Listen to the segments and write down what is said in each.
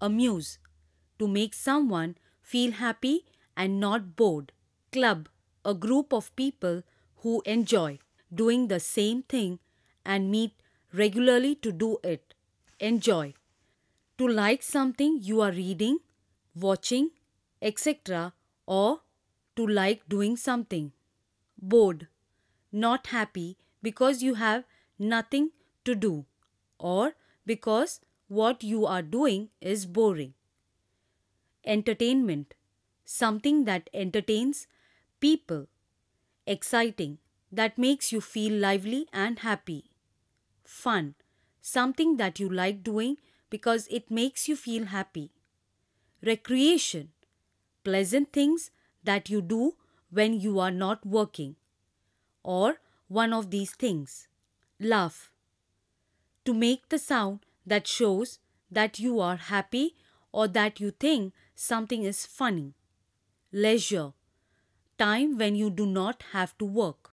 amuse, to make someone feel happy and not bored. Club, a group of people who enjoy doing the same thing and meet regularly to do it. Enjoy. To like something you are reading, watching, etc. or to like doing something. Bored. Not happy because you have nothing to do or because what you are doing is boring. Entertainment something that entertains people, exciting that makes you feel lively and happy, fun something that you like doing because it makes you feel happy, recreation pleasant things that you do when you are not working, or one of these things, laugh. To make the sound that shows that you are happy or that you think something is funny. Leisure time when you do not have to work.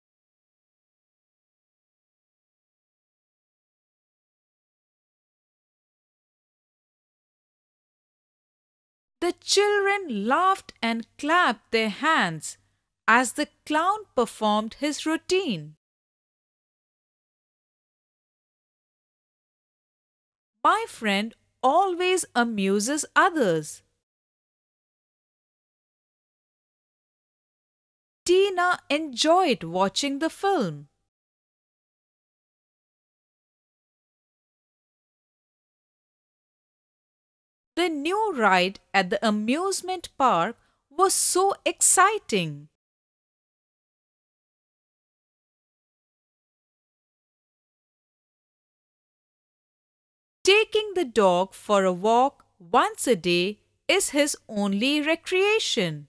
The children laughed and clapped their hands as the clown performed his routine. My friend always amuses others. Tina enjoyed watching the film. The new ride at the amusement park was so exciting. Taking the dog for a walk once a day is his only recreation.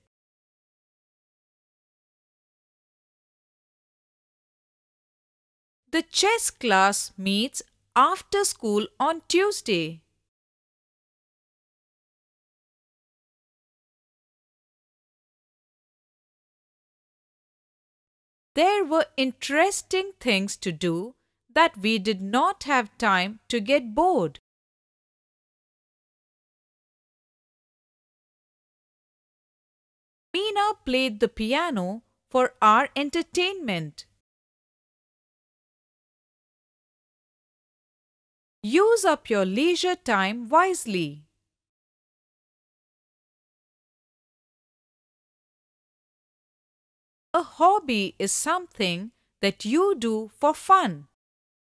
The chess class meets after school on Tuesday. There were interesting things to do that we did not have time to get bored. Meena played the piano for our entertainment. Use up your leisure time wisely. A hobby is something that you do for fun.